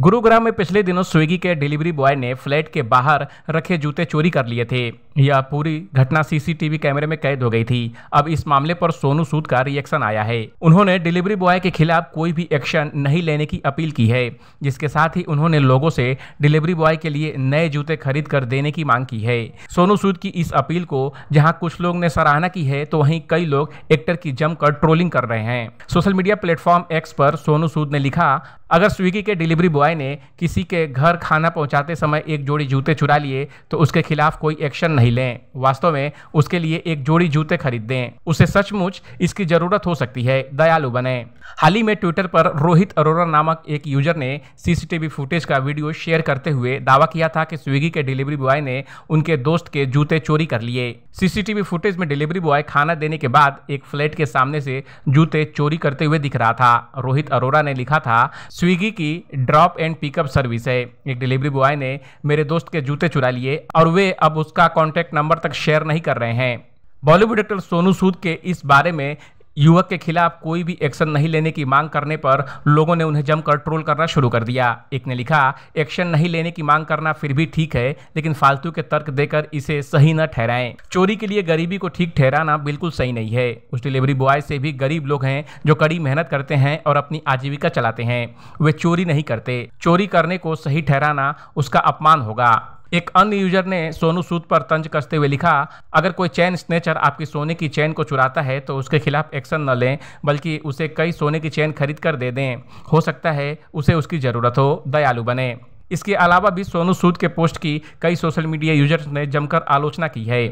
गुरुग्राम में पिछले दिनों स्विगी के डिलीवरी बॉय ने फ्लैट के बाहर रखे जूते चोरी कर लिए थे यह पूरी घटना सीसीटीवी कैमरे में कैद हो गई थी अब इस मामले पर सोनू सूद का रिएक्शन आया है उन्होंने डिलीवरी बॉय के खिलाफ कोई भी एक्शन नहीं लेने की अपील की है जिसके साथ ही उन्होंने लोगों से डिलीवरी बॉय के लिए नए जूते खरीद कर देने की मांग की है सोनू सूद की इस अपील को जहाँ कुछ लोग ने सराहना की है तो वहीं कई लोग एक्टर की जमकर ट्रोलिंग कर रहे हैं सोशल मीडिया प्लेटफॉर्म एक्स पर सोनू सूद ने लिखा अगर स्विगी के डिलीवरी बॉय ने किसी के घर खाना पहुंचाते समय एक जोड़ी जूते चुरा लिए तो उसके खिलाफ कोई एक्शन नहीं नहीं लें वास्तव में उसके लिए एक जोड़ी जूते खरीद दें उसे सचमुच इसकी जरूरत हो सकती है दयालु बने हाल ही में ट्विटर पर रोहित अरोरा नामक एक यूजर ने सीसीटीवी फुटेज का वीडियो शेयर करते हुए दावा किया था कि स्विगी के डिलीवरी बॉय ने उनके दोस्त के जूते चोरी कर लिए सीसीटीवी फुटेज में डिलीवरी बॉय खाना देने के बाद एक फ्लैट के सामने से जूते चोरी करते हुए दिख रहा था रोहित अरोरा ने लिखा था स्विगी की ड्रॉप एंड पिकअप सर्विस है एक डिलीवरी बॉय ने मेरे दोस्त के जूते चुरा लिए और वे अब उसका कॉन्टेक्ट कॉन्टैक्ट नंबर तक शेयर नहीं कर रहे हैं बॉलीवुड एक्टर सोनू सूद के इस बारे में युवक के खिलाफ कोई भी एक्शन नहीं लेने की मांग करने पर लोगों ने उन्हें जमकर ट्रोल करना शुरू कर दिया एक ने लिखा एक्शन नहीं लेने की मांग करना फिर भी ठीक है लेकिन फालतू के तर्क देकर इसे सही न ठहराएं चोरी के लिए गरीबी को ठीक ठहराना बिल्कुल सही नहीं है उस डिलीवरी बॉय से भी गरीब लोग हैं जो कड़ी मेहनत करते हैं और अपनी आजीविका चलाते हैं वे चोरी नहीं करते चोरी करने को सही ठहराना उसका अपमान होगा एक अन्य यूजर ने सोनू सूद पर तंज कसते हुए लिखा अगर कोई चैन स्नेचर आपकी सोने की चैन को चुराता है तो उसके खिलाफ एक्शन न लें बल्कि उसे कई सोने की चैन खरीद कर दे दें हो सकता है उसे उसकी ज़रूरत हो दयालु बने इसके अलावा भी सोनू सूद के पोस्ट की कई सोशल मीडिया यूजर्स ने जमकर आलोचना की है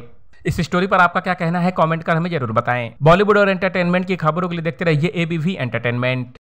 इस स्टोरी पर आपका क्या कहना है कमेंट कर हमें जरूर बताएं बॉलीवुड और एंटरटेनमेंट की खबरों के लिए देखते रहिए एबीवी एंटरटेनमेंट